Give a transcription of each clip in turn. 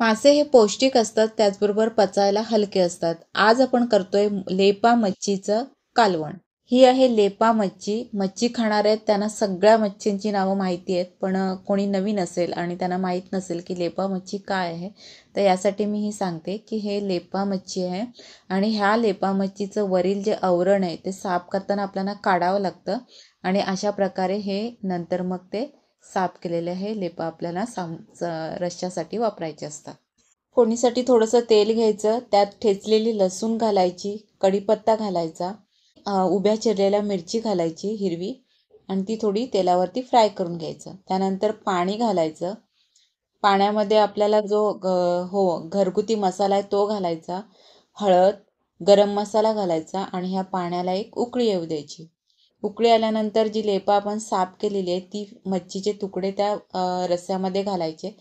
मासे हे पौष्टिक असतात त्याचबरोबर पचायला हलके असतात आज आपण करतोय लेपा मच्छीचं कालवण ही आहे लेपा मच्छी मच्छी खाणारे आहेत त्यांना सगळ्या मच्छींची नावं माहिती आहेत पण कोणी नवीन असेल आणि त्यांना माहीत नसेल की लेपा मच्छी काय आहे तर यासाठी मी ही सांगते की हे लेपा मच्छी आहे आणि ह्या लेपा मच्छीचं वरील जे आवरण आहे ते साफ करताना आपल्याला काढावं लागतं आणि अशा प्रकारे हे नंतर मग ते साफ केलेले हे लेप आपल्याला साम रश्श्यासाठी वापरायचे असतात फोडणीसाठी थोडंसं तेल घ्यायचं त्यात ठेचलेली लसूण घालायची कढीपत्ता घालायचा उभ्या चिरलेल्या मिरची घालायची हिरवी आणि ती थोडी तेलावरती फ्राय करून घ्यायचं त्यानंतर पाणी घालायचं पाण्यामध्ये आपल्याला जो ग हो घरगुती मसाला आहे तो घालायचा हळद गरम मसाला घालायचा आणि ह्या पाण्याला एक उकळी येऊ द्यायची उकळी आल्यानंतर जी लेपा आपण साफ केलेली आहे ती मच्छीचे तुकडे त्या रस्स्यामध्ये घालायचे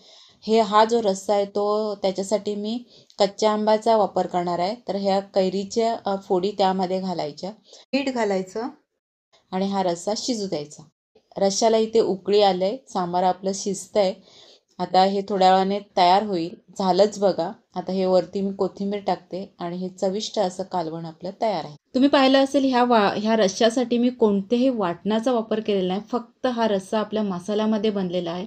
हे हा जो रस्सा आहे तो त्याच्यासाठी मी कच्च्या आंब्याचा वापर करणार आहे तर ह्या कैरीच्या फोडी त्यामध्ये घालायच्या पीठ घालायचं आणि हा रस्सा शिजू द्यायचा रश्श्याला इथे उकळी आलंय सांबार आपलं शिजतं आहे आता हे थोड्या वेळाने तयार होईल झालंच बघा आता हे वरती मी कोथिंबीर टाकते आणि हे चविष्ट असं कालवण आपलं तयार आहे तुम्ही पाहिलं असेल ह्या वा ह्या रश्श्यासाठी मी कोणतेही वाटणाचा वापर केलेला नाही फक्त हा रस्सा आपल्या मसाल्यामध्ये बनलेला आहे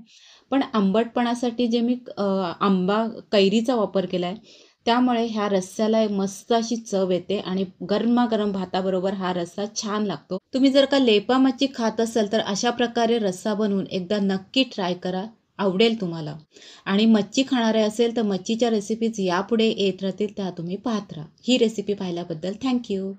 पण आंबटपणासाठी जे मी आंबा कैरीचा वापर केला आहे त्यामुळे ह्या रस्स्याला मस्त अशी चव येते आणि गरमागरम भाताबरोबर हा रस्सा छान लागतो तुम्ही जर का लेपा मच्छी खात असाल तर अशा प्रकारे रस्सा बनवून एकदा नक्की ट्राय करा आवडेल तुम्हाला आणि मच्छी खाणारे असेल तर मच्छीच्या रेसिपीज यापुढे येत राहतील त्या तुम्ही पाहत राहा ही रेसिपी पाहिल्याबद्दल थँक्यू